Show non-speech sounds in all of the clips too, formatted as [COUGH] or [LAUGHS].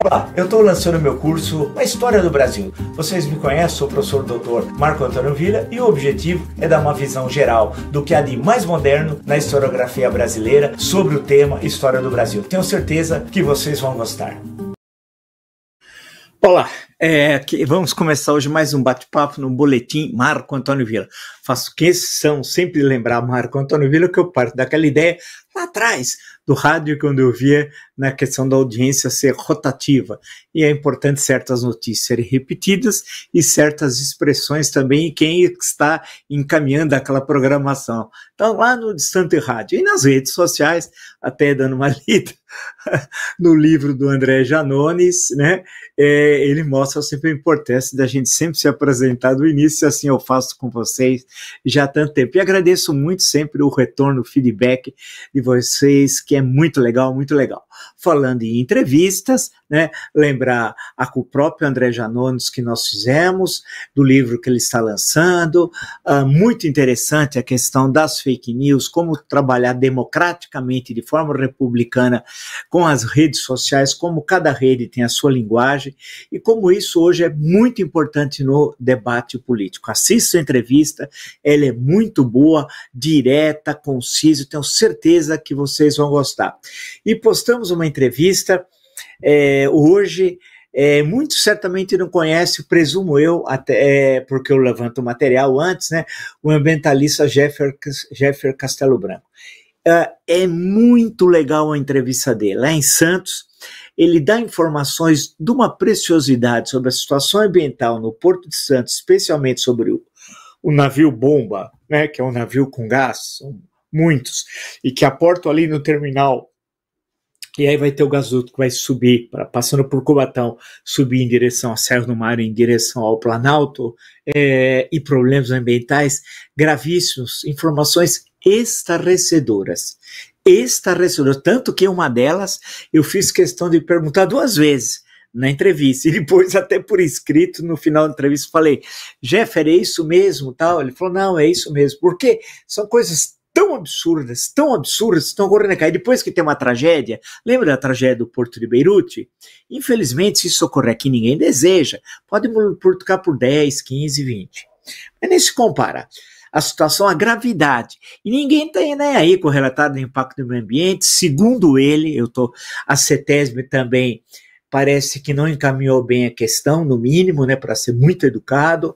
Olá, eu estou lançando meu curso A História do Brasil. Vocês me conhecem, sou o professor doutor Marco Antônio Vila e o objetivo é dar uma visão geral do que há de mais moderno na historiografia brasileira sobre o tema História do Brasil. Tenho certeza que vocês vão gostar. Olá, é, vamos começar hoje mais um bate-papo no Boletim Marco Antônio Vila. Faço questão sempre lembrar Marco Antônio Vila que eu parto daquela ideia lá atrás do rádio quando eu via na né, questão da audiência ser rotativa. E é importante certas notícias serem repetidas e certas expressões também quem está encaminhando aquela programação. Então, lá no Distante Rádio e nas redes sociais, até dando uma [LAUGHS] lida no livro do André Janones, né? É, ele mostra sempre a importância da gente sempre se apresentar do início, assim eu faço com vocês já há tanto tempo. E agradeço muito sempre o retorno, o feedback de vocês, que é muito legal, muito legal falando em entrevistas, né? Lembrar a, o próprio André Janones que nós fizemos, do livro que ele está lançando. Uh, muito interessante a questão das fake news, como trabalhar democraticamente, de forma republicana, com as redes sociais, como cada rede tem a sua linguagem e como isso hoje é muito importante no debate político. Assista a entrevista, ela é muito boa, direta, concisa, tenho certeza que vocês vão gostar. E postamos uma entrevista é, hoje é, muito certamente não conhece, presumo eu, até é, porque eu levanto o material antes, né, o ambientalista Jeffer, Jeffer Castelo Branco. É, é muito legal a entrevista dele, lá em Santos. Ele dá informações de uma preciosidade sobre a situação ambiental no Porto de Santos, especialmente sobre o, o navio bomba, né, que é um navio com gás, são muitos, e que a ali no terminal e aí vai ter o gasoduto que vai subir, passando por Cubatão, subir em direção a Serra do Mar, em direção ao Planalto, é, e problemas ambientais gravíssimos, informações estarrecedoras. Estarrecedoras. Tanto que uma delas eu fiz questão de perguntar duas vezes na entrevista. E depois, até por escrito, no final da entrevista, falei: Jeffer, é isso mesmo? tal Ele falou: não, é isso mesmo. Porque são coisas tão absurdas, tão absurdas, estão ocorrendo aqui. Depois que tem uma tragédia, lembra da tragédia do Porto de Beirute? Infelizmente, se isso ocorrer aqui, ninguém deseja. Pode multiplicar por 10, 15, 20. Mas nem se compara a situação, a gravidade. E ninguém está nem aí com o relatado do impacto do meio ambiente. Segundo ele, eu tô a CETESB também parece que não encaminhou bem a questão, no mínimo, né, para ser muito educado.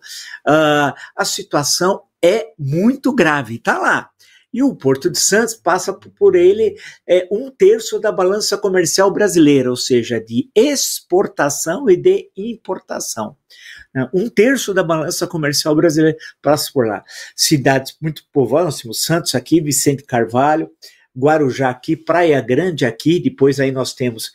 Uh, a situação é muito grave, está lá e o Porto de Santos passa por ele é, um terço da balança comercial brasileira, ou seja, de exportação e de importação. É, um terço da balança comercial brasileira passa por lá. Cidades muito povoadas, temos Santos aqui, Vicente Carvalho, Guarujá aqui, Praia Grande aqui, depois aí nós temos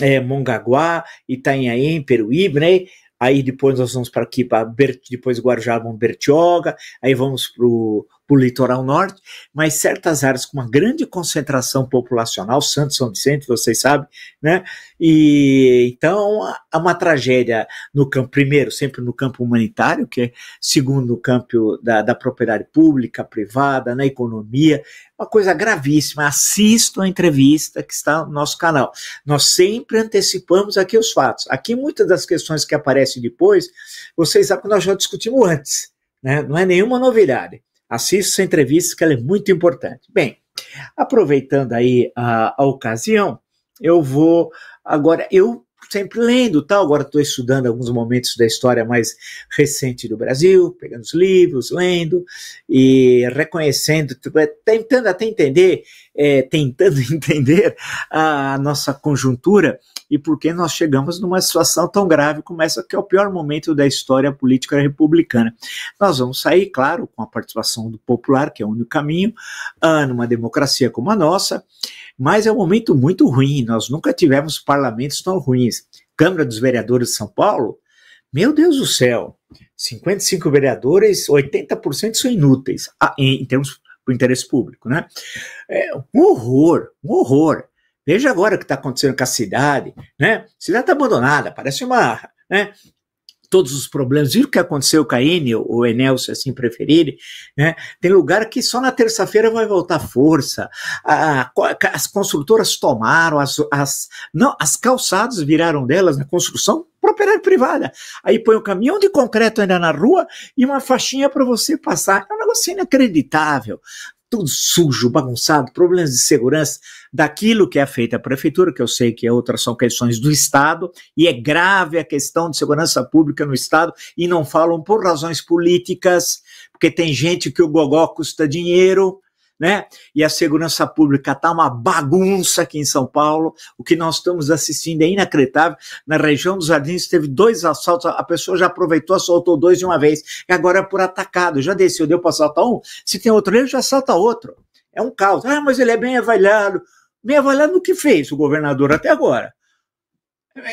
é, Mongaguá, Itanhaém, Peruíbe, né? Aí depois nós vamos para aqui, para depois Guarujá, vamos Bertioga, aí vamos para o para o litoral norte, mas certas áreas com uma grande concentração populacional, Santos, São Vicente, vocês sabem, né? E então há é uma tragédia no campo, primeiro, sempre no campo humanitário, que é segundo o campo da, da propriedade pública, privada, na economia, uma coisa gravíssima. Assistam a entrevista que está no nosso canal. Nós sempre antecipamos aqui os fatos. Aqui muitas das questões que aparecem depois, vocês sabem que nós já discutimos antes. Né? Não é nenhuma novidade. Assista essa entrevista que ela é muito importante. Bem, aproveitando aí a, a ocasião, eu vou agora eu sempre lendo, tal. Tá? Agora estou estudando alguns momentos da história mais recente do Brasil, pegando os livros, lendo e reconhecendo, é, tentando até entender é, tentando [LAUGHS] entender a nossa conjuntura e por que nós chegamos numa situação tão grave como essa, que é o pior momento da história política republicana. Nós vamos sair, claro, com a participação do popular, que é o único caminho, ah, numa democracia como a nossa, mas é um momento muito ruim, nós nunca tivemos parlamentos tão ruins. Câmara dos Vereadores de São Paulo, meu Deus do céu, 55 vereadores, 80% são inúteis, ah, em, termos para o interesse público, né? É um horror, um horror. Veja agora o que está acontecendo com a cidade, né? A cidade está abandonada, parece uma, né? Todos os problemas, Viu o que aconteceu com a Enel, ou Enel, se assim preferirem, né? Tem lugar que só na terça-feira vai voltar força. a, as construtoras tomaram, as, as, não, as calçadas viraram delas na né? construção propriedade privada. Aí põe um caminhão de concreto ainda na rua e uma faixinha para você passar. É um negócio inacreditável tudo sujo, bagunçado, problemas de segurança daquilo que é feito a prefeitura, que eu sei que é outras são questões do Estado, e é grave a questão de segurança pública no Estado, e não falam por razões políticas, porque tem gente que o gogó custa dinheiro, né? E a segurança pública está uma bagunça aqui em São Paulo. O que nós estamos assistindo é inacreditável. Na região dos Jardins teve dois assaltos, a pessoa já aproveitou, assaltou dois de uma vez, e agora é por atacado. Já desceu, deu para assaltar um, se tem outro, ele já assalta outro. É um caos. Ah, mas ele é bem avaliado. Bem avaliado no que fez o governador até agora.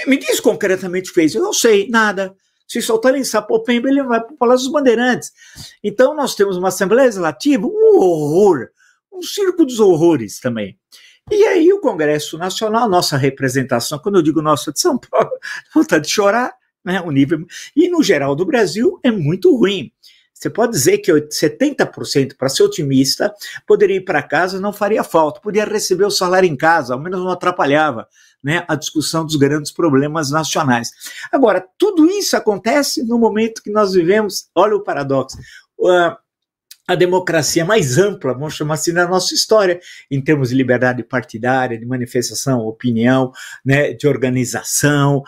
Me diz concretamente fez. Eu não sei, nada. Se soltar em Sapopemba, ele vai para o Palácio dos Bandeirantes. Então, nós temos uma Assembleia Legislativa, um horror, um circo dos horrores também. E aí, o Congresso Nacional, nossa representação, quando eu digo nossa de São Paulo, [LAUGHS] vontade de chorar, né? O nível. E no geral do Brasil é muito ruim. Você pode dizer que 70%, para ser otimista, poderia ir para casa, não faria falta, poderia receber o salário em casa, ao menos não atrapalhava né, a discussão dos grandes problemas nacionais. Agora, tudo isso acontece no momento que nós vivemos, olha o paradoxo, uh, a democracia mais ampla, vamos chamar assim, na nossa história, em termos de liberdade partidária, de manifestação, opinião, né, de organização,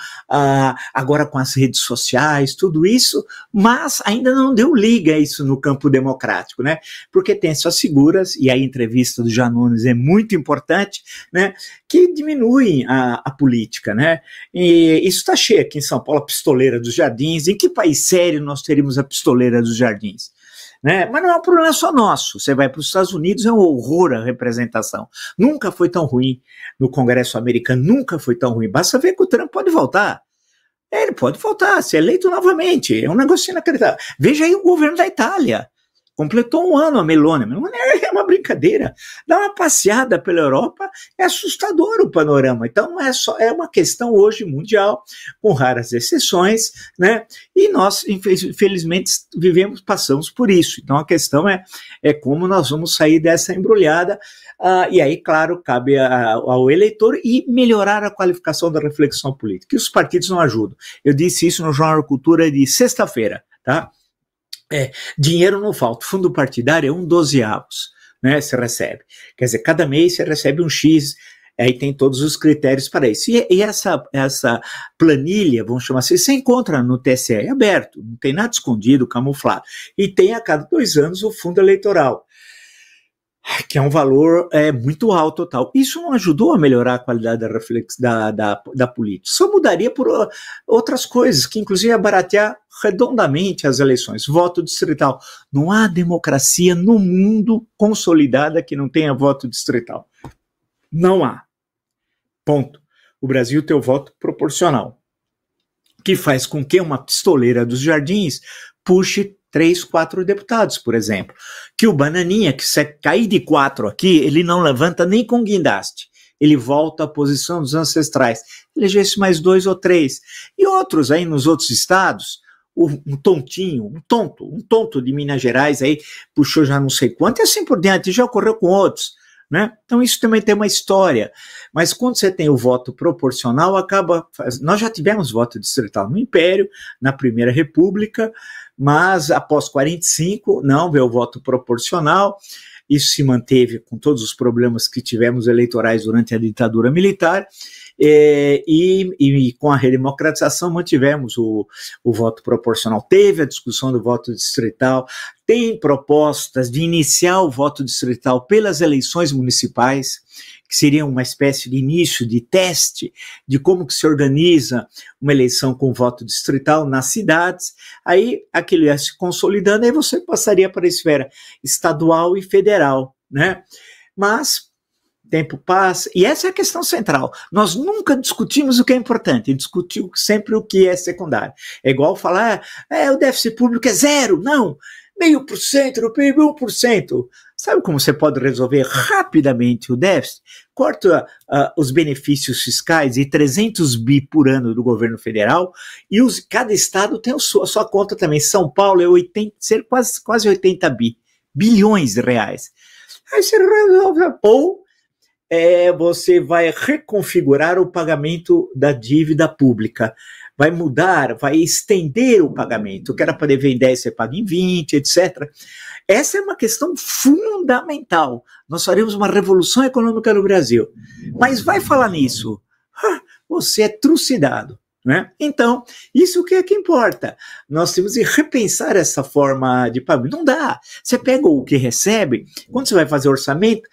agora com as redes sociais, tudo isso, mas ainda não deu liga isso no campo democrático, né? Porque tem suas figuras, e a entrevista do Janones é muito importante, né, que diminuem a, a política, né? E isso está cheio aqui em São Paulo, a pistoleira dos jardins. Em que país sério nós teríamos a pistoleira dos jardins? Né? Mas não é um problema só nosso. Você vai para os Estados Unidos, é um horror a representação. Nunca foi tão ruim no Congresso americano, nunca foi tão ruim. Basta ver que o Trump pode voltar. É, ele pode voltar, ser eleito novamente. É um negócio inacreditável. Veja aí o governo da Itália. Completou um ano a Meloni. Melônia Meloni é, é uma brincadeira. Dá uma passeada pela Europa, é assustador o panorama. Então, é, só, é uma questão hoje mundial, com raras exceções, né? E nós, infelizmente, vivemos, passamos por isso. Então, a questão é, é como nós vamos sair dessa embrulhada. Ah, e aí, claro, cabe a, ao eleitor e melhorar a qualificação da reflexão política. Que os partidos não ajudam. Eu disse isso no Jornal Cultura de sexta-feira. Tá? É, dinheiro não falta. O fundo partidário é um dozeavos, né? Você recebe. Quer dizer, cada mês você recebe um X, aí tem todos os critérios para isso. E, e essa, essa planilha, vamos chamar assim, você encontra no TSE é aberto, não tem nada escondido, camuflado. E tem a cada dois anos o fundo eleitoral que é um valor é, muito alto total. Isso não ajudou a melhorar a qualidade da, reflex, da, da, da, política. Só mudaria por ah, outras coisas, que inclusive ia é baratear redondamente as eleições. Voto distrital. Não há democracia no mundo consolidada que não tenha voto distrital. Não há. Ponto. O Brasil tem o voto proporcional, que faz com que uma pistoleira dos jardins puxe três, quatro deputados, por exemplo. Que o Bananinha, que se é cair de quatro aqui, ele não levanta nem com guindaste. Ele volta à posição dos ancestrais. Elegesse mais dois ou três. E outros aí nos outros estados, um tontinho, um tonto, um tonto de Minas Gerais aí, puxou já não sei quanto, e assim por diante, já ocorreu com outros. Né? Então isso também tem uma história. Mas quando você tem o voto proporcional, acaba. Nós já tivemos voto distrital no Império, na Primeira República, mas após 45, não, veio o voto proporcional. Isso se manteve com todos os problemas que tivemos eleitorais durante a ditadura militar e, é, e, e com a redemocratização mantivemos o, o voto proporcional. Teve a discussão do voto distrital, tem propostas de iniciar o voto distrital pelas eleições municipais, que seria uma espécie de início, de teste de como que se organiza uma eleição com voto distrital nas cidades. Aí aquilo ia se consolidando, aí você passaria para a esfera estadual e federal, né? Mas tempo passa. E essa é a questão central. Nós nunca discutimos o que é importante, discutiu sempre o que é secundário. É igual falar, é, é, o déficit público é zero, não, meio por cento do PIB, um por cento. Sabe como você pode resolver rapidamente o déficit? Corta uh, os benefícios fiscais e 300 bi por ano do governo federal e os, cada estado tem a sua, a sua conta também. São Paulo é 80, quase, quase 80 bi, bilhões de reais. Aí você resolve, ou é, você vai reconfigurar o pagamento da dívida pública. Vai mudar, vai estender o pagamento. O que era para dever em 10, você paga em 20, etc. Essa é uma questão fundamental. Nós faremos uma revolução econômica no Brasil. Mas vai falar nisso. Você é trucidado. Né? Então, isso que é que importa. Nós temos que repensar essa forma de pagamento. Não dá. Você pega o que recebe, quando você vai fazer orçamento,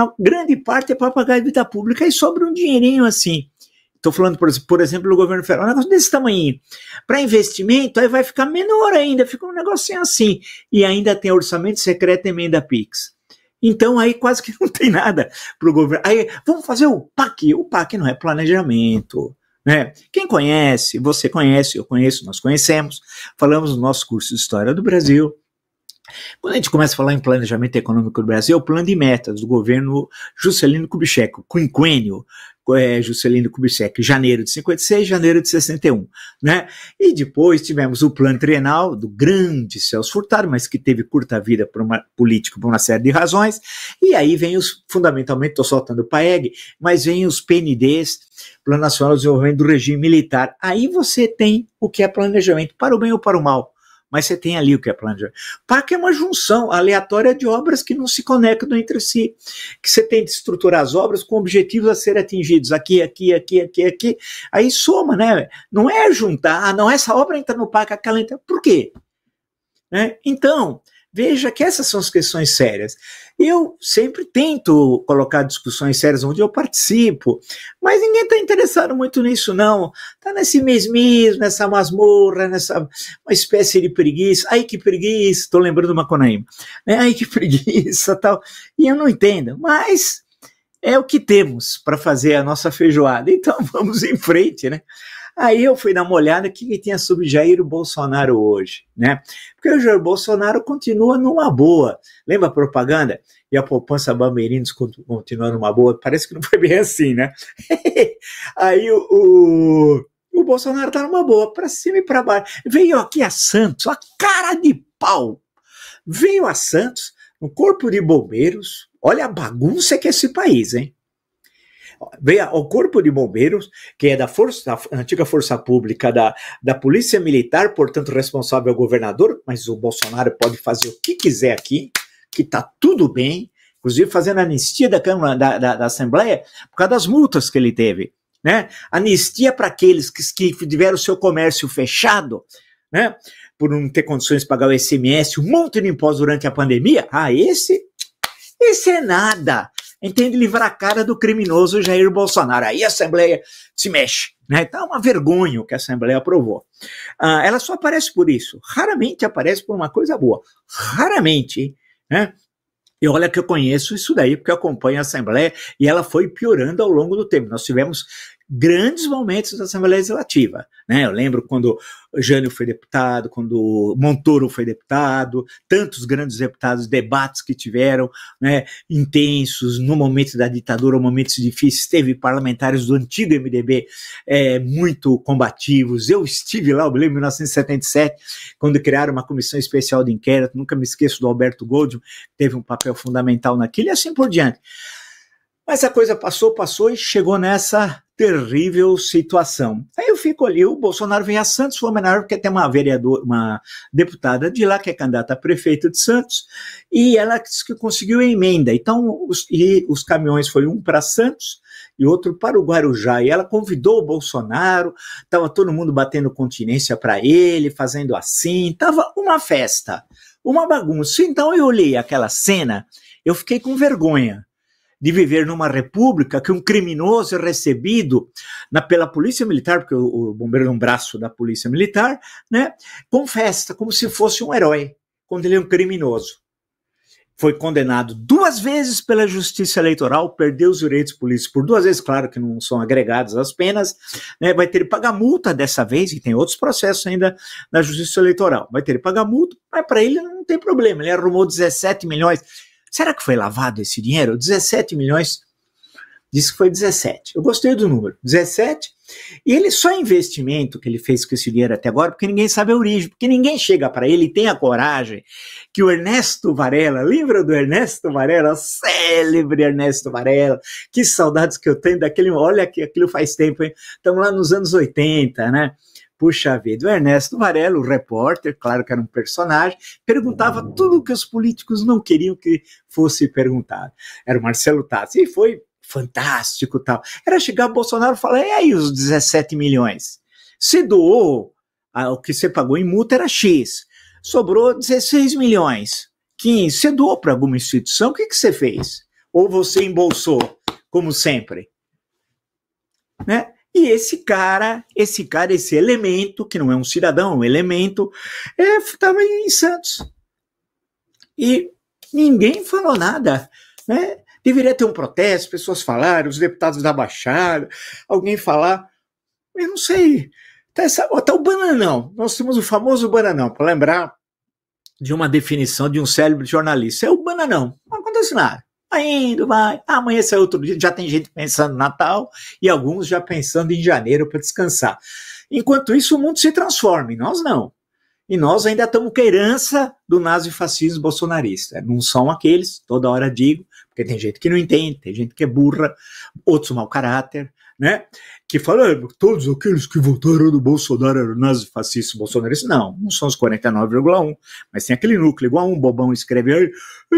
a grande parte é para pagar a dívida pública e sobra um dinheirinho assim. Estou falando, por, por, exemplo, do governo federal, um negócio desse tamanho. Para investimento, aí vai ficar menor ainda, fica um negocinho assim. E ainda tem orçamento secreto e emenda PIX. Então aí quase que [LAUGHS] não tem nada para o governo. Aí vamos fazer o PAC. O PAC não é planejamento. Né? Quem conhece, você conhece, eu conheço, nós conhecemos, falamos no nosso curso de História do Brasil. Quando a gente começa a falar em planejamento econômico do Brasil, é o plano de metas do governo Juscelino Kubitschek, quinquênio é, Juscelino Kubitschek, janeiro de 56, janeiro de 61, né? E depois tivemos o plano trienal do grande Celso Furtado, mas que teve curta vida por uma, política por uma série de razões, e aí vem os, fundamentalmente, estou soltando o PAEG, mas vem os PNDs, Plano Nacional de Desenvolvimento do Regime Militar, aí você tem o que é planejamento, para o bem ou para o mal, mas você tem ali o que é de PAC é uma junção aleatória de obras que não se conectam entre si, que você tem de estruturar as obras com objetivos a serem atingidos aqui, aqui, aqui, aqui, aqui. Aí soma, né? Não é juntar, ah, não, essa obra entra no PAC, aquela entra. Por quê? Né? Então, veja que essas são as questões sérias. Eu sempre tento colocar discussões sérias onde eu participo, mas ninguém está interessado muito nisso, não. Está nesse mesmismo, nessa masmorra, nessa uma espécie de preguiça. Ai, que preguiça! Estou lembrando uma Maconaíma. Né? Ai, que [LAUGHS] preguiça, tal. E eu não entendo, mas é o que temos para fazer a nossa feijoada. Então [LAUGHS] vamos em frente, né? Aí eu fui dar uma olhada o que, que tinha sobre Jair Bolsonaro hoje, né? Porque o Jair Bolsonaro continua numa boa. Lembra a propaganda? E a poupança Bamerinos continua numa boa? Parece que não foi bem assim, né? [LAUGHS] Aí o, o o Bolsonaro tá numa boa, para cima e para baixo. Veio aqui a Santos, a cara de pau. Veio a Santos, no um corpo de bombeiros. Olha a bagunça que é esse país, hein? veio ao Corpo de Bombeiros, que é da força, da antiga Força Pública, da, da Polícia Militar, portanto responsável ao governador, mas o Bolsonaro pode fazer o que quiser aqui, que tá tudo bem, inclusive fazendo anistia da Câmara, da, da, da Assembleia, por causa das multas que ele teve. Né? Anistia para aqueles que, que tiveram o seu comércio fechado, né? Por não ter condições de pagar o SMS, um monte de impostos durante a pandemia. Ah, esse? Esse é nada entende livrar a cara do criminoso Jair Bolsonaro. Aí a Assembleia se mexe. Né? Então é uma vergonha o que a Assembleia aprovou. Ah, ela só aparece por isso. Raramente aparece por uma coisa boa. Raramente. Né? E olha que eu conheço isso daí, porque eu acompanho a Assembleia e ela foi piorando ao longo do tempo. Nós tivemos grandes momentos da Assembleia Legislativa. Né? Eu lembro quando Jânio foi deputado, quando Montoro foi deputado, tantos grandes deputados, debates que tiveram né, intensos no momento da ditadura, momentos difíceis. Teve parlamentares do antigo MDB é, muito combativos. Eu estive lá, eu me lembro, em 1977, quando criaram uma comissão especial de inquérito. Nunca me esqueço do Alberto Goldman, teve um papel fundamental naquilo e assim por diante. Mas a coisa passou, passou e chegou nessa terrível situação. Aí eu fico ali, o Bolsonaro vem a Santos, Flamengo, porque tem uma vereadora, uma deputada de lá que é candidata a prefeito de Santos, e ela disse que conseguiu emenda. Então, os, e os caminhões foi um para Santos, e outro para o Guarujá. E ela convidou o Bolsonaro, estava todo mundo batendo continência para ele, fazendo assim, estava uma festa, uma bagunça. Então eu olhei aquela cena, eu fiquei com vergonha de viver numa república que um criminoso é recebido na, pela polícia militar, porque o, o bombeiro é um braço da polícia militar, né, com festa, como se fosse um herói, quando ele é um criminoso. Foi condenado duas vezes pela justiça eleitoral, perdeu os direitos políticos por duas vezes, claro que não são agregados as penas, né, vai ter que pagar multa dessa vez, e tem outros processos ainda na justiça eleitoral, vai ter que pagar multa, mas para ele não tem problema, ele arrumou 17 milhões, Será que foi lavado esse dinheiro? 17 milhões. disse que foi 17. Eu gostei do número, 17. E ele só investimento que ele fez com esse dinheiro até agora, porque ninguém sabe a origem, porque ninguém chega para ele e tem a coragem que o Ernesto Varela, lembra do Ernesto Varela, célebre Ernesto Varela, que saudades que eu tenho daquele, olha que aquilo faz tempo, hein? Estamos lá nos anos 80, né? Puxa vida, o Ernesto Varelo, o repórter, claro que era um personagem, perguntava tudo o que os políticos não queriam que fosse perguntado. Era o Marcelo Tassi, e foi fantástico tal. Era chegar o Bolsonaro e falar, e aí os 17 milhões? Se doou, o que você pagou em multa era X, sobrou 16 milhões, 15, você doou para alguma instituição, o que, que você fez? Ou você embolsou, como sempre? Né? E esse cara, esse cara, esse elemento, que não é um cidadão, é um elemento, estava é, em Santos. E ninguém falou nada, né? Deveria ter um protesto, pessoas falaram, os deputados da Baixada, alguém falar, eu não sei. Está tá o bananão, nós temos o famoso bananão, para lembrar de uma definição de um célebre jornalista, é o bananão, não acontece nada. Ainda tá vai. Amanhã é outro dia. Já tem gente pensando no Natal e alguns já pensando em janeiro para descansar. Enquanto isso, o mundo se transforma, e nós não. E nós ainda estamos com a herança do nazifascismo bolsonarista. É, não são aqueles, toda hora digo, porque tem gente que não entende, tem gente que é burra, outros mau caráter, né? Que fala, ah, todos aqueles que votaram no Bolsonaro eram nazifascistas bolsonaristas. Não, não são os 49,1, mas tem aquele núcleo, igual um bobão escreve aí,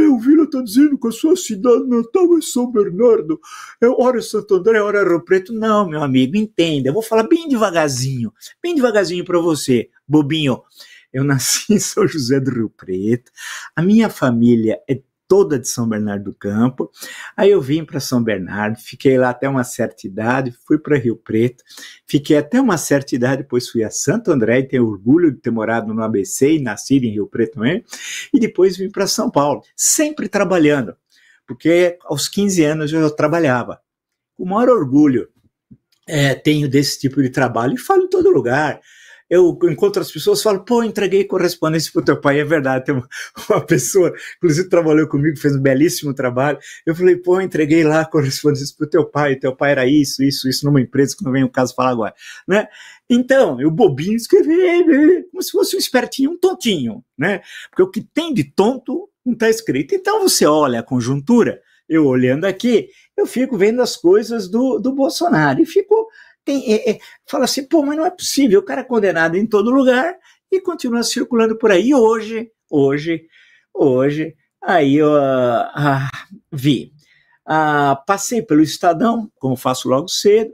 o Vila tá dizendo que a sua cidade natal é São Bernardo, é hora Santo André, é hora Rio Preto. Não, meu amigo, entenda, eu vou falar bem devagarzinho, bem devagarzinho para você, bobinho. Eu nasci em São José do Rio Preto. A minha família é toda de São Bernardo do Campo. Aí eu vim para São Bernardo, fiquei lá até uma certa idade, fui para Rio Preto, fiquei até uma certa idade, depois fui a Santo André e tenho orgulho de ter morado no ABC e nascido em Rio Preto também, e depois vim para São Paulo, sempre trabalhando, porque aos 15 anos eu trabalhava. O maior orgulho é, tenho desse tipo de trabalho e falo em todo lugar eu encontro as pessoas falo, pô, entreguei correspondência pro teu pai, é verdade, tem uma, [LAUGHS] uma pessoa, inclusive trabalhou comigo, fez um belíssimo trabalho, eu falei, pô, entreguei lá correspondência pro teu pai, teu pai era isso, isso, isso, numa empresa que não vem o caso falar agora, né? Então, eu bobinho escrevi, como se fosse um espertinho, um tontinho, né? Porque o que tem de tonto não está escrito. Então, você olha a conjuntura, eu olhando aqui, eu fico vendo as coisas do, do Bolsonaro e fico tem, é, é, fala assim, pô, mas não é possível, o cara é condenado em todo lugar e continua circulando por aí. hoje, hoje, hoje, aí eu ah, vi. Ah, passei pelo Estadão, como faço logo cedo,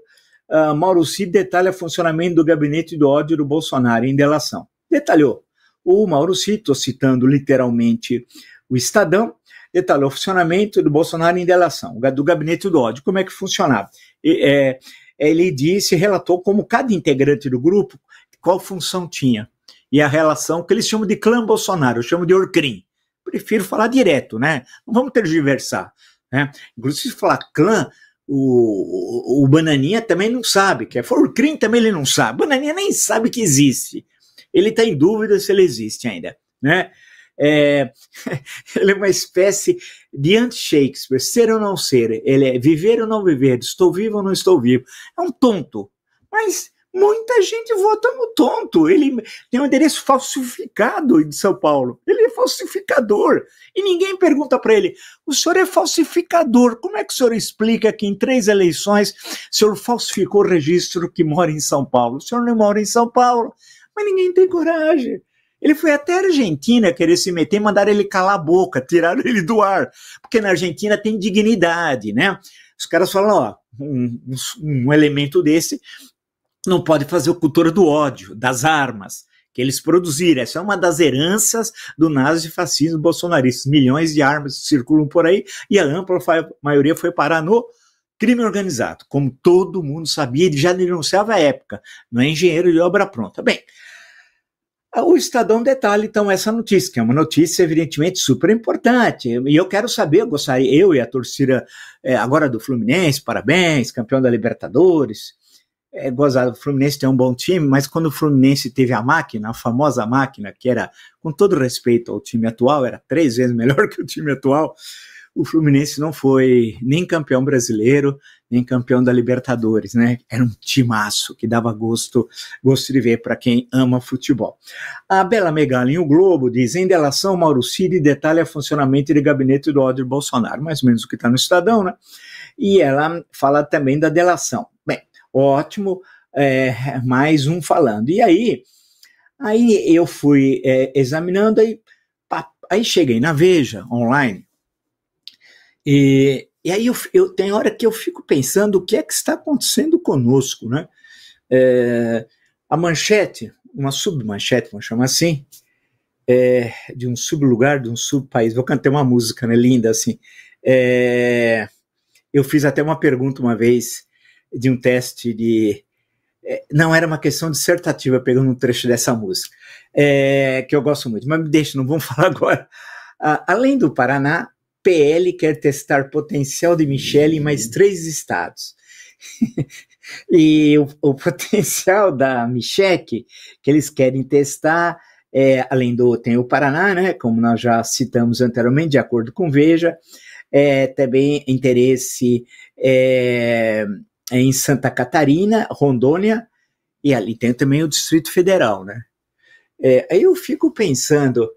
uh, Mauro Cid detalha funcionamento do gabinete do ódio do Bolsonaro em delação. Detalhou. O Mauro Cid, estou citando literalmente o Estadão, detalhou o funcionamento do Bolsonaro em delação, do gabinete do ódio, como é que funcionava. E, é, ele disse, relatou como cada integrante do grupo, qual função tinha. E a relação que eles chamam de clã Bolsonaro, eu chamo de Orcrim. Prefiro falar direto, né? Não vamos ter tergiversar. Né? Inclusive, se falar clã, o, o, o, Bananinha também não sabe que é. Forcrim também ele não sabe. Bananinha nem sabe que existe. Ele está em dúvida se ele existe ainda, né? É, [LAUGHS] ele é uma espécie de anti-Shakespeare, ser ou não ser, ele é viver ou não viver, estou vivo ou não estou vivo. É um tonto, mas muita gente vota no tonto. Ele tem um endereço falsificado de São Paulo. Ele é falsificador. E ninguém pergunta para ele: o senhor é falsificador. Como é que o senhor explica que em três eleições o senhor falsificou o registro que mora em São Paulo? O senhor não mora em São Paulo. Mas ninguém tem coragem. Ele foi até a Argentina querer se meter, mandaram ele calar a boca, tiraram ele do ar, porque na Argentina tem dignidade, né? Os caras falam, ó, um, um elemento desse não pode fazer o cultura do ódio, das armas que eles produziram. Essa é uma das heranças do nazifascismo bolsonarista. Milhões de armas circulam por aí e a ampla maioria foi parar no crime organizado, como todo mundo sabia e já denunciava à época. Não é engenheiro de obra pronta. Bem, ah, o Estadão detalha, então, essa notícia, que é uma notícia, evidentemente, super importante. E eu quero saber, eu gostaria, eu e a torcida é, agora do Fluminense, parabéns, campeão da Libertadores. É gozado, o Fluminense tem um bom time, mas quando o Fluminense teve a máquina, a famosa máquina, que era, com todo respeito ao time atual, era três vezes [LAUGHS] melhor que o time atual, o Fluminense não foi nem campeão brasileiro, nem campeão da Libertadores, né? Era um timaço que dava gosto, gosto de ver para quem ama futebol. A Bela Megali em O Globo diz, em delação, Mauro Cid detalha funcionamento de gabinete do Ódio Bolsonaro, mais ou menos o que está no Estadão, né? E ela fala também da delação. Bem, ótimo, é, mais um falando. E aí, aí eu fui é, examinando, aí, aí cheguei na Veja, online, e e aí eu, eu, tem hora que eu fico pensando o que é que está acontecendo conosco, né? É, a manchete, uma submanchete, vamos chamar assim, é, de um sublugar, de um subpaís. Vou cantar uma música, né? Linda assim. É, eu fiz até uma pergunta uma vez de um teste de é, não era uma questão dissertativa, pegando um trecho dessa música, é, que eu gosto muito, mas me deixa, não vamos [LAUGHS] falar agora. Ah, além do Paraná, PL quer testar potencial de Michele em mais três estados. [LAUGHS] e o, o, potencial da Michele que eles querem testar, é, além do tem o Paraná, né, como nós já citamos anteriormente, de acordo com Veja, é, também interesse é, em Santa Catarina, Rondônia, e ali tem também o Distrito Federal, né? É, aí eu fico pensando,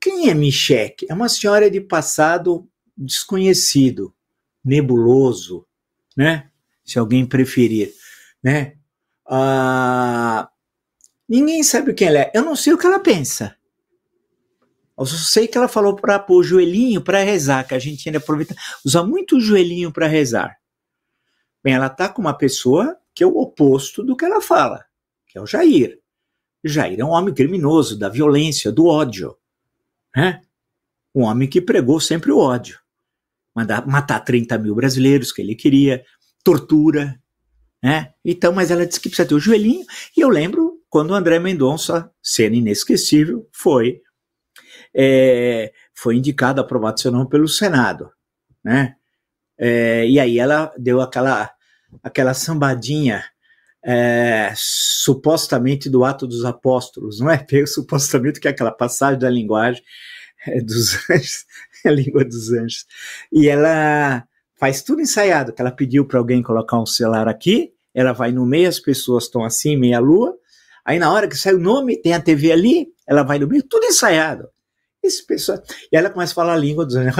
quem é Michek? É uma senhora de passado desconhecido, nebuloso, né? Se alguém preferir, né? Ah, ninguém sabe quem ela é. Eu não sei o que ela pensa. Eu só sei que ela falou para pôr o joelhinho para rezar, que a gente ainda aproveita, usa muito o joelhinho para rezar. Bem, ela tá com uma pessoa que é o oposto do que ela fala, que é o Jair. O Jair é um homem criminoso, da violência, do ódio. Né? Um homem que pregou sempre o ódio. Mandar, matar 30 mil brasileiros que ele queria, tortura. Né? Então, mas ela disse que precisa ter o joelhinho. E eu lembro quando o André Mendonça, cena inesquecível, foi é, foi indicado aprovado seu nome pelo Senado, né? É, e aí ela deu aquela aquela sambadinha é, supostamente do ato dos apóstolos, não é? pelo [LAUGHS] supostamente que é aquela passagem da linguagem é, dos anjos, [LAUGHS] é a língua dos anjos. E ela faz tudo ensaiado, que ela pediu para alguém colocar um celular aqui, ela vai no meio, as pessoas estão assim, meia lua, aí na hora que sai o nome, tem a TV ali, ela vai no meio, tudo ensaiado. Esse pessoal, e ela começa a falar a língua dos anjos.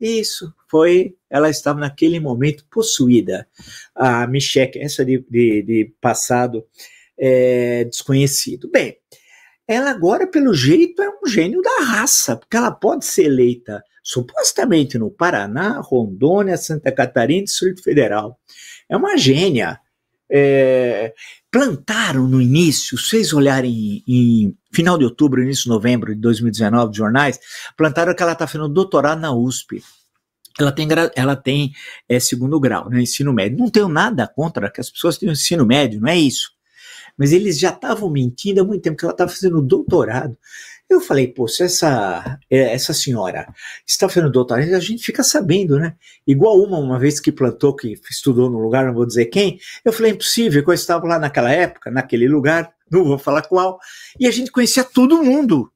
Isso, foi, ela estava naquele momento possuída. A Michelle, essa de, de, de passado é, desconhecido. Bem, ela agora, pelo jeito, é um gênio da raça, porque ela pode ser eleita supostamente no Paraná, Rondônia, Santa Catarina e Distrito Federal. É uma gênia. É, plantaram no início, vocês olharem em, em, final de outubro, início de novembro de 2019, de jornais, plantaram que ela está fazendo doutorado na USP ela tem, ela tem é, segundo grau, né, ensino médio. Não tenho nada contra que as pessoas tenham ensino médio, não é isso. Mas eles já estavam mentindo há muito tempo, que ela estava fazendo doutorado. Eu falei, pô, se essa, é, essa senhora está fazendo doutorado, a gente fica sabendo, né? Igual uma, uma vez que plantou, que estudou no lugar, não vou dizer quem, eu falei, impossível, que eu estava lá naquela época, naquele lugar, não vou falar qual, e a gente conhecia todo mundo.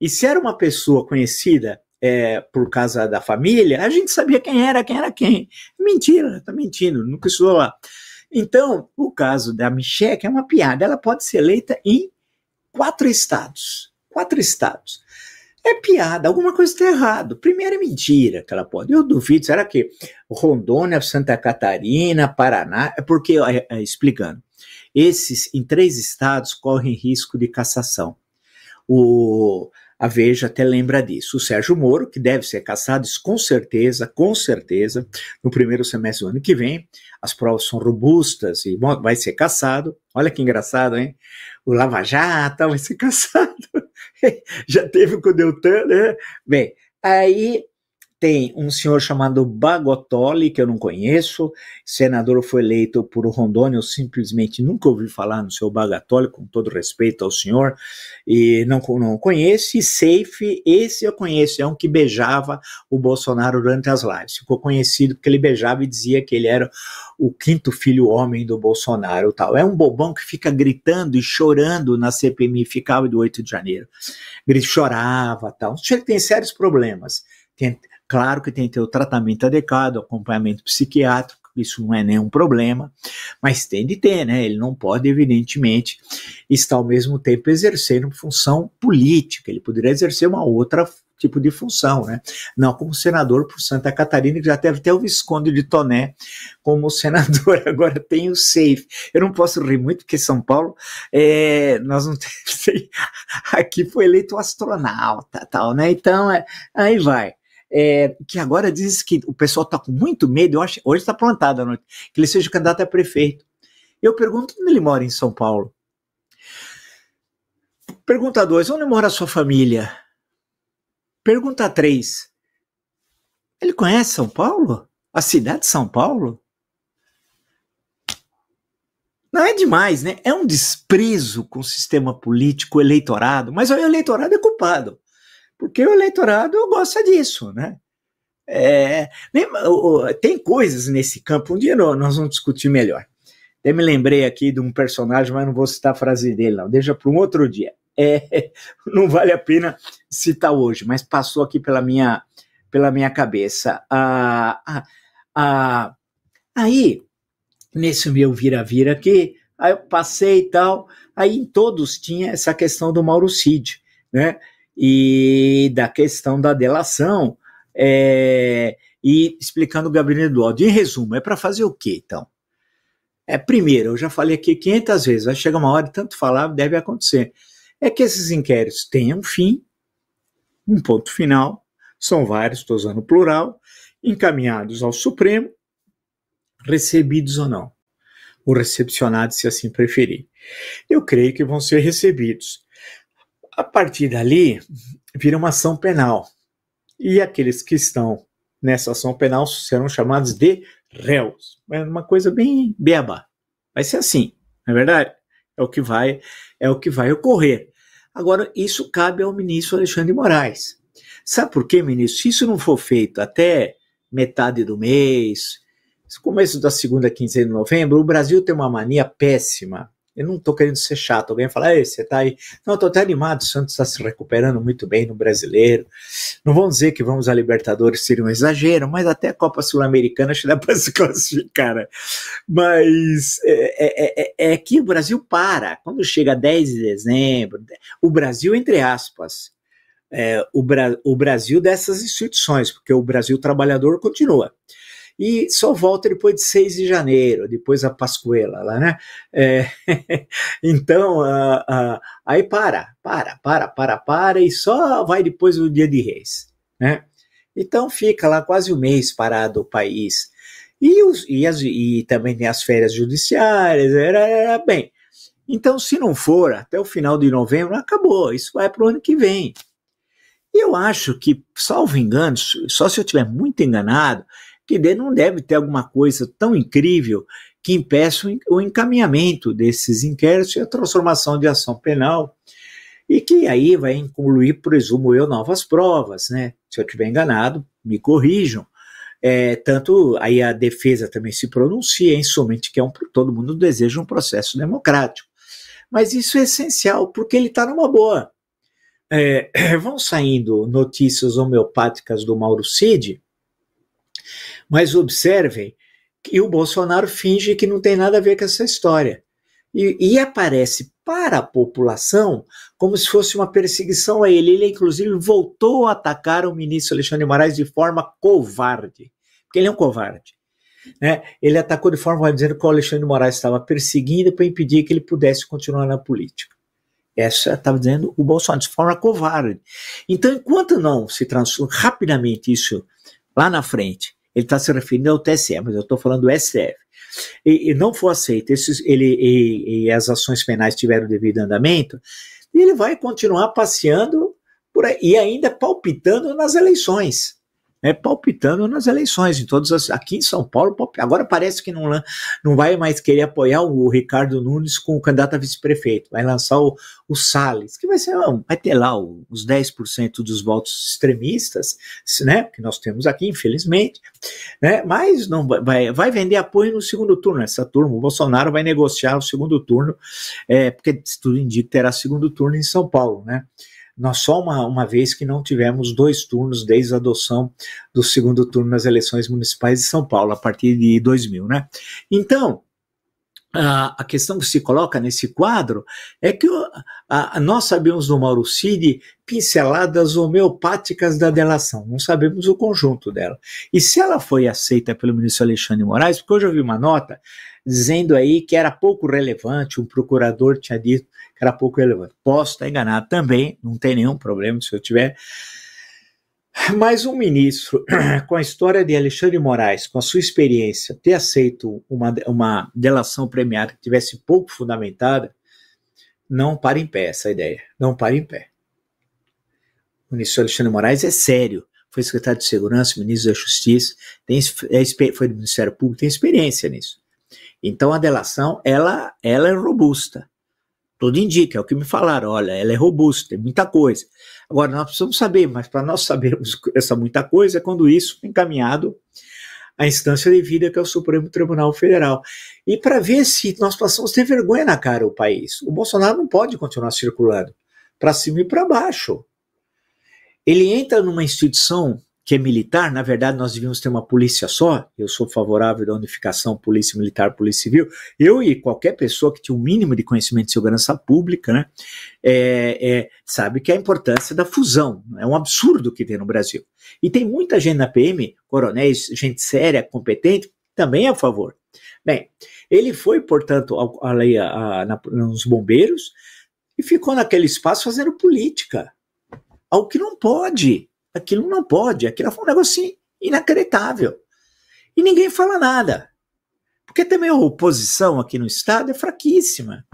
E se era uma pessoa conhecida, é, por causa da família, a gente sabia quem era, quem era quem. Mentira, tá mentindo, nunca estou lá. Então, o caso da Michelle é uma piada, ela pode ser eleita em quatro estados. Quatro estados. É piada, alguma coisa está errado. Primeiro é mentira que ela pode. Eu duvido, será que Rondônia, Santa Catarina, Paraná, é porque, é, é, explicando, esses em três estados correm risco de cassação. O, a Veja até lembra disso. O Sérgio Moro, que deve ser cassado, com certeza, com certeza, no primeiro semestre do ano que vem. As provas são robustas e vai ser caçado Olha que engraçado, hein? O Lava Jato vai ser [LAUGHS] caçado Já teve com o Deltan, né? Bem, aí tem um senhor chamado Bagotoli, que eu não conheço, senador foi eleito por Rondônia, eu simplesmente nunca ouvi falar no seu Bagatoli, com todo respeito ao senhor, e não, não conheço, e Safe, esse eu conheço, é um que beijava o Bolsonaro durante as lives, ficou conhecido porque ele beijava e dizia que ele era o quinto filho homem do Bolsonaro tal, é um bobão que fica gritando e chorando na CPMI, ficava do 8 de janeiro, Ele chorava tal, um senhor que tem sérios problemas, tem, Claro que tem que ter o tratamento adequado, acompanhamento psiquiátrico, isso não é nenhum problema, mas tem de ter, né? Ele não pode, evidentemente, estar ao mesmo tempo exercendo função política, ele poderia exercer uma outra tipo de função, né? Não como senador por Santa Catarina, que já teve até o Visconde de Toné como [LAUGHS] senador, agora tem o SAFE. Eu não posso rir muito, porque São Paulo, é, nós não [LAUGHS] temos. Aqui foi eleito o astronauta, tal, né? Então, é, aí vai é, que agora diz que o pessoal está com muito medo, eu acho, hoje está plantada a noite, que ele seja candidato a prefeito. Eu pergunto onde ele mora em São Paulo. Pergunta 2, onde mora a sua família? Pergunta 3, ele conhece São Paulo? A cidade de São Paulo? Não é demais, né? É um desprezo com o sistema político, eleitorado, mas o eleitorado é culpado porque o eleitorado gosta disso, né? É, tem coisas nesse campo, um dia nós vamos discutir melhor. Até me lembrei aqui de um personagem, mas não vou citar a frase dele, não. Deixa para um outro dia. É, [LAUGHS] não vale a pena citar hoje, mas passou aqui pela minha, pela minha cabeça. Ah, ah, ah, aí, nesse meu vira-vira aqui, aí eu passei e tal, aí em todos tinha essa questão do Mauro Cid, né? e da questão da delação, é, e explicando o gabinete do ódio. Em resumo, é para fazer o quê, então? É, primeiro, eu já falei aqui 500 vezes, vai chegar uma hora, de tanto falar, deve acontecer. É que esses inquéritos tenham um fim, um ponto final, são vários, estou usando plural, encaminhados ao Supremo, recebidos ou não, ou recepcionados, se assim preferir. Eu creio que vão ser recebidos. A partir dali, vira uma ação penal. E aqueles que estão nessa ação penal serão chamados de réus. É uma coisa bem beba. Vai ser assim, não é verdade? É o que vai, é o que vai ocorrer. Agora, isso cabe ao ministro Alexandre Moraes. Sabe por quê, ministro? Se isso não for feito até metade do mês, começo da segunda quinzena de novembro, o Brasil tem uma mania péssima eu não estou querendo ser chato. Alguém fala, Ei, você está aí. Não, estou até animado. O Santos está se recuperando muito bem no brasileiro. Não vamos dizer que vamos à Libertadores seria um exagero, mas até a Copa Sul-Americana acho que dá para se classificar. Mas é, é, é, é, que o Brasil para. Quando chega 10 de dezembro, o Brasil, entre aspas, o, Bra o Brasil dessas instituições, porque o Brasil trabalhador continua e só volta depois de 6 de janeiro, depois a Pascuela lá, né? É, [LAUGHS] então, uh, uh, aí para, para, para, para, para, e só vai depois do dia de reis, né? Então fica lá quase um mês parado o país. E, os, e, as, e também tem as férias judiciárias, era, era bem. Então, se não for até o final de novembro, acabou. Isso vai para o ano que vem. Eu acho que, salvo engano, só se eu estiver muito enganado, que não deve ter alguma coisa tão incrível que impeça o encaminhamento desses inquéritos e a transformação de ação penal, e que aí vai incluir, presumo eu, novas provas, né? Se eu estiver enganado, me corrijam. É, tanto aí a defesa também se pronuncia, em é somente que é um, todo mundo deseja um processo democrático. Mas isso é essencial, porque ele está numa boa. É, [CLEARS THROAT] vão saindo notícias homeopáticas do Mauro Cid, mas observem que o Bolsonaro finge que não tem nada a ver com essa história. E, e, aparece para a população como se fosse uma perseguição a ele. Ele, inclusive, voltou a atacar o ministro Alexandre de Moraes de forma covarde, porque ele é um covarde. Né? Ele atacou de forma dizendo que o Alexandre de Moraes estava perseguindo para impedir que ele pudesse continuar na política. Essa estava dizendo o Bolsonaro de forma covarde. Então, enquanto não se transforma rapidamente isso lá na frente ele está se referindo ao TSE, mas eu estou falando do STF. E, e, não for aceito, esses, ele, e, e as ações penais tiveram devido andamento, ele vai continuar passeando por aí, e ainda palpitando nas eleições né, palpitando nas eleições, em todas as, aqui em São Paulo, agora parece que não, não vai mais querer apoiar o Ricardo Nunes com o candidato a vice-prefeito, vai lançar o, o Salles, que vai ser, vai ter lá os 10% dos votos extremistas, né, que nós temos aqui, infelizmente, né, mas não vai, vai vender apoio no segundo turno, essa turma, o Bolsonaro vai negociar o segundo turno, é, porque tudo indica que terá segundo turno em São Paulo, né, nós só uma, uma vez que não tivemos dois turnos desde a adoção do segundo turno nas eleições municipais de São Paulo, a partir de 2000, né? Então, ah, a, questão que se coloca nesse quadro é que a, a, nós sabemos do Mauro Cid pinceladas homeopáticas da delação, não sabemos o conjunto dela. E se ela foi aceita pelo ministro Alexandre Moraes, porque hoje eu vi uma nota dizendo aí que era pouco relevante, um procurador tinha dito que era pouco relevante. Posso estar enganado também, não tem nenhum problema se eu tiver. Mas um ministro, [CLEARS THROAT] com a história de Alexandre Moraes, com a sua experiência, ter aceito uma, uma delação premiada que tivesse pouco fundamentada, não para em pé essa ideia. Não para em pé. O ministro Alexandre Moraes é sério. Foi secretário de Segurança, ministro da Justiça, tem, é foi do Ministério Público, tem experiência nisso. Então a delação, ela, ela é robusta. Tudo indica, é o que me falaram. Olha, ela é robusta, tem muita coisa. Agora, nós precisamos saber, mas para nós sabermos [LAUGHS] essa muita coisa, é quando isso é encaminhado à instância devida, que é o Supremo Tribunal Federal. E para ver se nós passamos a ter vergonha na cara o país. O Bolsonaro não pode continuar circulando para cima e para baixo. Ele entra numa instituição que é militar, na verdade nós devíamos ter uma polícia só, eu sou favorável à unificação polícia militar, polícia civil, eu e qualquer pessoa que tinha o um mínimo de conhecimento de segurança pública, né, é, é, sabe que é a importância da fusão, é um absurdo que tem no Brasil. E tem muita gente na PM, coronéis, gente séria, competente, também é a favor. Bem, ele foi, portanto, ao, a, a, na, nos bombeiros e ficou naquele espaço fazendo política, algo que não pode, Aquilo não pode, aquilo foi um negócio inacreditável. E ninguém fala nada. Porque também a oposição aqui no Estado é fraquíssima.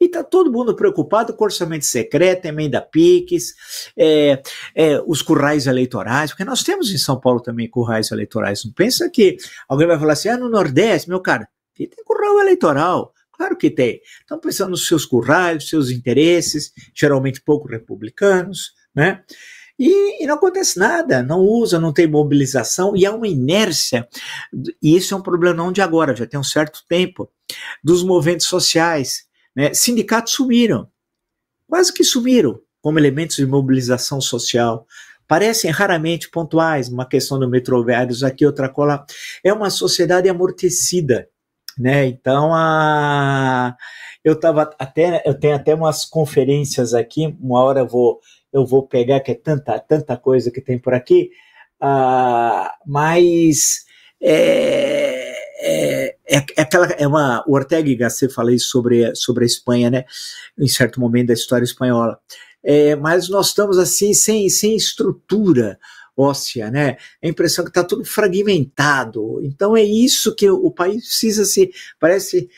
E está todo mundo preocupado com orçamento secreto, emenda piques, é, é, os currais eleitorais, porque nós temos em São Paulo também currais eleitorais. Não pensa que alguém vai falar assim, ah, no Nordeste, meu cara, tem curral eleitoral. Claro que tem. Estão pensando nos seus currais, nos seus interesses, geralmente pouco republicanos, né? E, e, não acontece nada, não usa, não tem mobilização e há uma inércia. E isso é um problema não de agora, já tem um certo tempo, dos movimentos sociais. Né? Sindicatos sumiram, quase que sumiram como elementos de mobilização social. Parecem raramente pontuais, uma questão do metrô Vários aqui, outra cola. É uma sociedade amortecida. Né? Então a eu estava até eu tenho até umas conferências aqui, uma hora eu vou eu vou pegar, que é tanta, tanta coisa que tem por aqui, uh, mas é, é, é, é, aquela, é uma, o Ortega y Gasset sobre, sobre a Espanha, né, em certo momento da história espanhola, é, mas nós estamos assim, sem, sem estrutura, óssea, né? A impressão que está tudo fragmentado. Então é isso que o país precisa se, parece,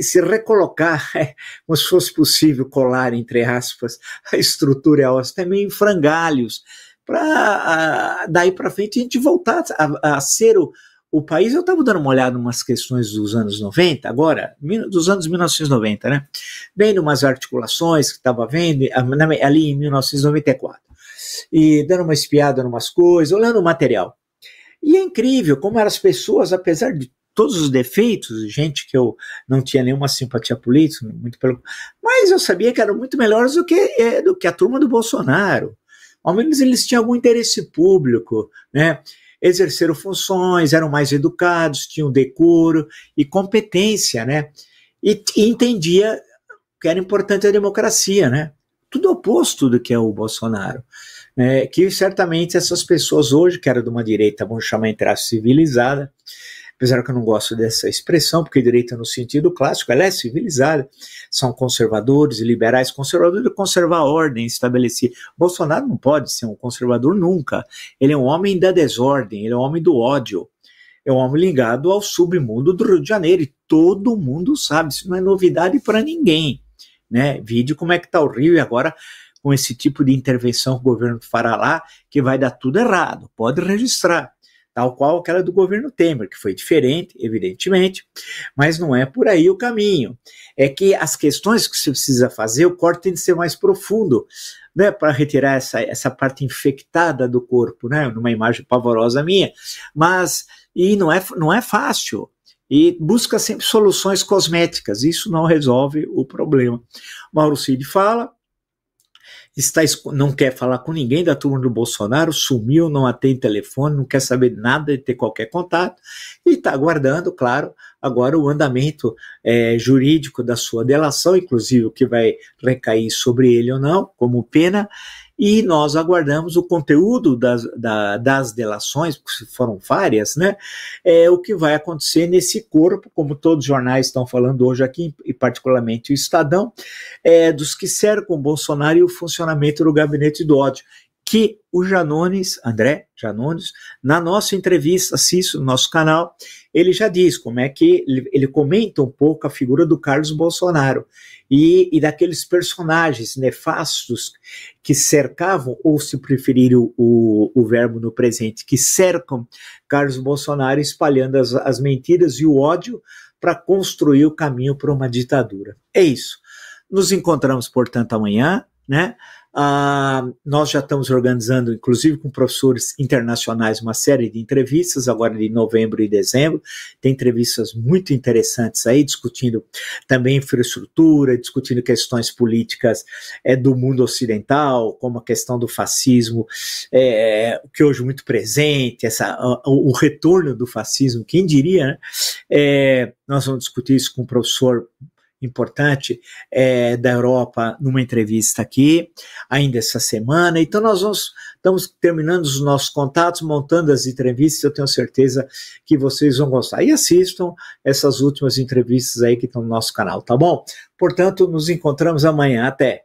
se recolocar, [LAUGHS] é, como se fosse possível colar, entre aspas, a estrutura óssea também em frangalhos, para daí para frente a gente voltar a, a ser o, o país. Eu estava dando uma olhada em umas questões dos anos 90, agora, dos anos 1990, né? Vendo umas articulações que estava vendo ali em 1994 e dando uma espiada em umas coisas, olhando o material. E é incrível como as pessoas, apesar de todos os defeitos, gente que eu não tinha nenhuma simpatia política, muito pelo, mas eu sabia que eram muito melhores do que, é, do que a turma do Bolsonaro. Ao menos eles tinham algum interesse público, né? Exerceram funções, eram mais educados, tinham decoro e competência, né? E, e entendia que era importante a democracia, né? Tudo oposto do que é o Bolsonaro. É, que certamente essas pessoas hoje, que era de uma direita, vamos chamar entre traço civilizada, apesar que eu não gosto dessa expressão, porque direita no sentido clássico, ela é civilizada, são conservadores e liberais, conservadores de é conservar a ordem estabelecer Bolsonaro não pode ser um conservador nunca, ele é um homem da desordem, ele é um homem do ódio, é um homem ligado ao submundo do Rio de Janeiro, e todo mundo sabe, isso não é novidade para ninguém, né, vide como é que está o Rio, e agora com esse tipo de intervenção que o governo fará lá, que vai dar tudo errado, pode registrar. Tal qual aquela do governo Temer, que foi diferente, evidentemente, mas não é por aí o caminho. É que as questões que se precisa fazer, o corte tem de ser mais profundo, né, para retirar essa, essa parte infectada do corpo, né, numa imagem pavorosa minha, mas e não é, não é fácil e busca sempre soluções cosméticas. Isso não resolve o problema. Mauro Cid fala, está não quer falar com ninguém da turma do Bolsonaro, sumiu, não atende telefone, não quer saber nada de ter qualquer contato e está aguardando, claro, agora o andamento é, jurídico da sua delação, inclusive o que vai recair sobre ele ou não, como pena, e nós aguardamos o conteúdo das, da, das delações, porque foram várias, né? É o que vai acontecer nesse corpo, como todos os jornais estão falando hoje aqui, e particularmente o Estadão, é, dos que cercam Bolsonaro e o funcionamento do gabinete do ódio que o Janones, André Janones, na nossa entrevista, assista no nosso canal, ele já diz como é que ele, ele comenta um pouco a figura do Carlos Bolsonaro e, e, daqueles personagens nefastos que cercavam, ou se preferir o, o, o verbo no presente, que cercam Carlos Bolsonaro espalhando as, as mentiras e o ódio para construir o caminho para uma ditadura. É isso. Nos encontramos, portanto, amanhã, né? Ah, nós já estamos organizando, inclusive com professores internacionais, uma série de entrevistas, agora de novembro e dezembro. Tem entrevistas muito interessantes aí, discutindo também infraestrutura, discutindo questões políticas é, do mundo ocidental, como a questão do fascismo, eh, é, que hoje é muito presente, essa, o, o retorno do fascismo, quem diria, né? É, nós vamos discutir isso com o professor importante é, da Europa numa entrevista aqui, ainda essa semana. Então, nós vamos, estamos terminando os nossos contatos, montando as entrevistas. Eu tenho certeza que vocês vão gostar. E assistam essas últimas entrevistas aí que estão no nosso canal, tá bom? Portanto, nos encontramos amanhã. Até!